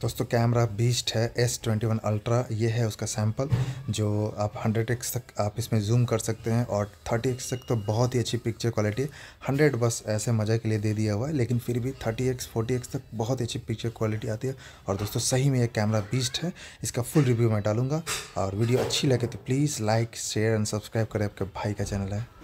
दोस्तों camera beast है S twenty one ultra ये है उसका सैम्पल जो आप हंड्रेड एक्स तक आप इसमें जूम कर सकते हैं और थर्टी एक्स तक तो बहुत ही अच्छी पिक्चर क्वालिटी है हंड्रेड बस ऐसे मजा के लिए दे दिया हुआ है लेकिन फिर भी थर्टी एक्स फोर्टी एक्स तक बहुत ही अच्छी पिक्चर क्वालिटी आती है और दोस्तों सही में ये कैमरा बीस्ट है इसका फुल रिव्यू मैं डालूंगा और वीडियो अच्छी लगे तो please like share and subscribe करें आपके भाई का चैनल है